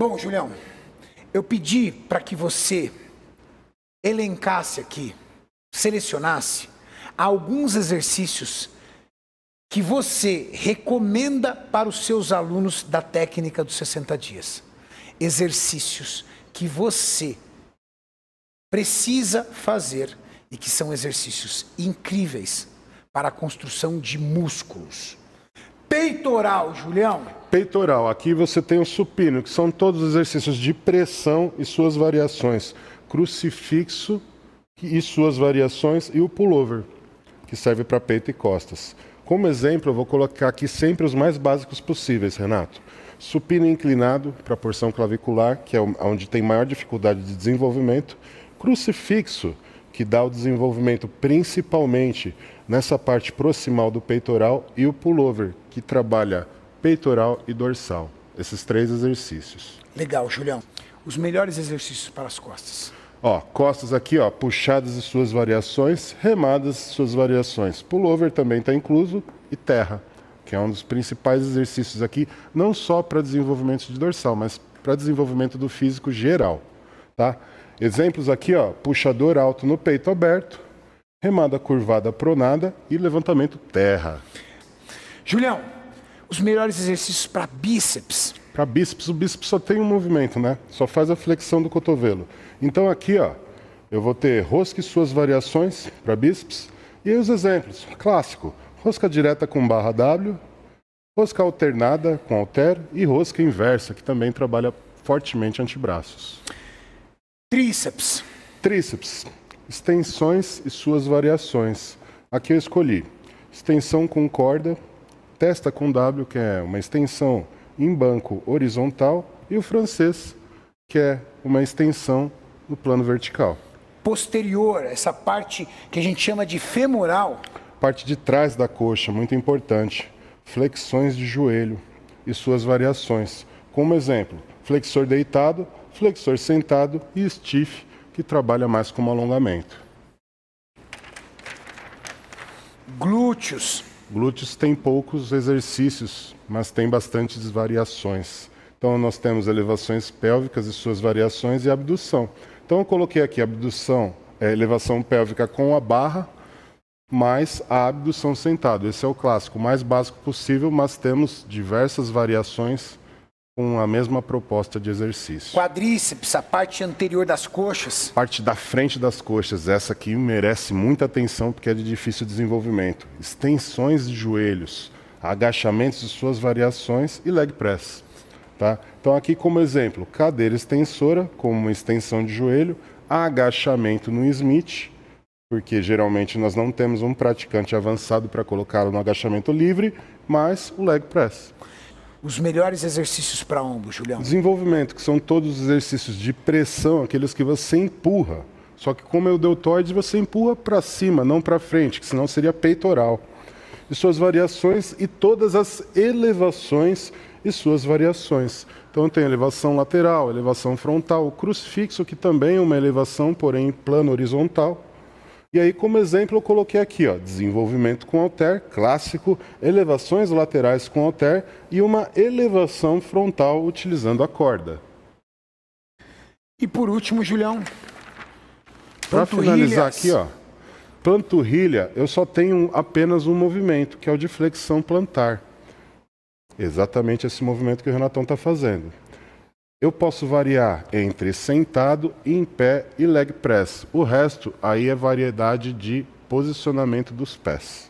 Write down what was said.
Bom, Julião, eu pedi para que você elencasse aqui, selecionasse alguns exercícios que você recomenda para os seus alunos da técnica dos 60 dias. Exercícios que você precisa fazer e que são exercícios incríveis para a construção de músculos peitoral, Julião? Peitoral. Aqui você tem o supino, que são todos os exercícios de pressão e suas variações. Crucifixo e suas variações e o pullover, que serve para peito e costas. Como exemplo, eu vou colocar aqui sempre os mais básicos possíveis, Renato. Supino inclinado para a porção clavicular, que é onde tem maior dificuldade de desenvolvimento. Crucifixo, que dá o desenvolvimento principalmente nessa parte proximal do peitoral e o pullover, que trabalha peitoral e dorsal. Esses três exercícios. Legal, Julião. Os melhores exercícios para as costas. Ó, costas aqui, ó, puxadas e suas variações, remadas e suas variações. Pullover também está incluso e terra, que é um dos principais exercícios aqui, não só para desenvolvimento de dorsal, mas para desenvolvimento do físico geral, tá? Exemplos aqui, ó, puxador alto no peito aberto, remada curvada pronada e levantamento terra. Julião, os melhores exercícios para bíceps. Para bíceps, o bíceps só tem um movimento, né? Só faz a flexão do cotovelo. Então aqui, ó, eu vou ter rosca e suas variações para bíceps. E aí os exemplos. Clássico, rosca direta com barra W, rosca alternada com alter e rosca inversa, que também trabalha fortemente antebraços. Tríceps. Tríceps, extensões e suas variações. Aqui eu escolhi extensão com corda, Testa com W, que é uma extensão em banco horizontal, e o francês, que é uma extensão no plano vertical. Posterior, essa parte que a gente chama de femoral. Parte de trás da coxa, muito importante. Flexões de joelho e suas variações. Como exemplo, flexor deitado, flexor sentado e stiff, que trabalha mais como alongamento. Glúteos, Glúteos tem poucos exercícios, mas tem bastantes variações. Então nós temos elevações pélvicas e suas variações e abdução. Então eu coloquei aqui abdução, é, elevação pélvica com a barra, mais a abdução sentado. Esse é o clássico, o mais básico possível, mas temos diversas variações com a mesma proposta de exercício. Quadríceps, a parte anterior das coxas. Parte da frente das coxas, essa aqui merece muita atenção porque é de difícil desenvolvimento. Extensões de joelhos, agachamentos de suas variações e leg press. Tá? Então aqui como exemplo, cadeira extensora como uma extensão de joelho, agachamento no Smith, porque geralmente nós não temos um praticante avançado para colocá-lo no agachamento livre, mas o leg press os melhores exercícios para ombro, Julião? Desenvolvimento, que são todos os exercícios de pressão, aqueles que você empurra. Só que como é o deltoide, você empurra para cima, não para frente, que senão seria peitoral. E suas variações e todas as elevações e suas variações. Então tem elevação lateral, elevação frontal, o crucifixo, que também é uma elevação, porém plano horizontal e aí, como exemplo, eu coloquei aqui, ó, desenvolvimento com alter, clássico, elevações laterais com alter e uma elevação frontal utilizando a corda. E por último, Julião, para finalizar aqui, ó, planturrilha, eu só tenho apenas um movimento, que é o de flexão plantar. Exatamente esse movimento que o Renatão está fazendo. Eu posso variar entre sentado, em pé e leg press. O resto aí é variedade de posicionamento dos pés.